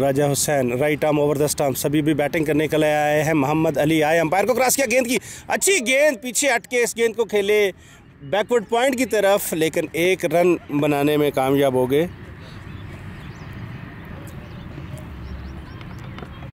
Raja Hussain right arm over the stump सभी भी batting करने के लिए आए हैं मोहम्मद अली आए अंपायर को क्रॉस किया गेंद की अच्छी गेंद पीछे अटके इस गेंद को खेले बैकवर्ड पॉइंट की तरफ लेकिन एक रन बनाने में कामयाब हो गए